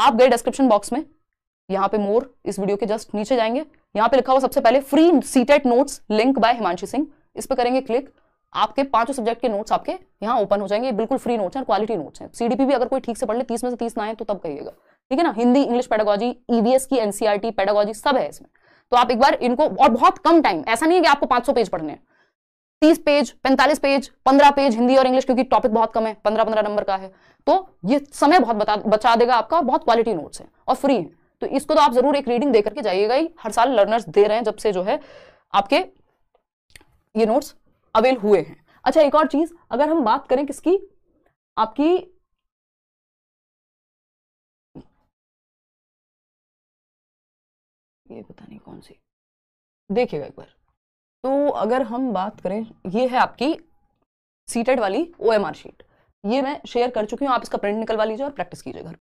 आप गए description box में यहाँ पे मोर इस वीडियो के जस्ट नीचे जाएंगे यहाँ पे लिखा हुआ सबसे पहले free CTET notes link by Himanshi Singh इस पर करेंगे क्लिक आपके पांचों सब्जेक्ट के नोट्स आपके यहाँ ओपन हो जाएंगे बिल्कुल फ्री नोट्स हैं क्वालिटी नोट्स हैं सीडीपी भी अगर कोई ठीक से पढ़ ले तीस में से तीस ना आए तो तब कहिएगा ठीक है ना हिंदी इंग्लिश पेडागॉजी ईवीएस की एनसीआरटी पेडागॉजी e सब है इसमें तो आप एक बार इनको और बहुत कम टाइम ऐसा नहीं है कि आपको पांच पेज पढ़ने हैं तीस पेज पैंतालीस पेज पंद्रह पेज हिंदी और इंग्लिश क्योंकि टॉपिक बहुत कम है पंद्रह पंद्रह नंबर का है तो ये समय बहुत बता बचा देगा आपका बहुत क्वालिटी नोट्स है और फ्री है तो इसको तो आप जरूर एक रीडिंग देकर करके जाइएगा ही हर साल लर्नर्स दे रहे हैं जब से जो है आपके ये नोट्स अवेल हुए हैं अच्छा एक और चीज अगर हम बात करें किसकी आपकी ये पता नहीं कौन सी देखिएगा एक बार तो अगर हम बात करें ये है आपकी सीटेड वाली ओ शीट ये मैं शेयर कर चुकी हूँ आप इसका प्रिंट निकलवा लीजिए और प्रैक्टिस कीजिए घर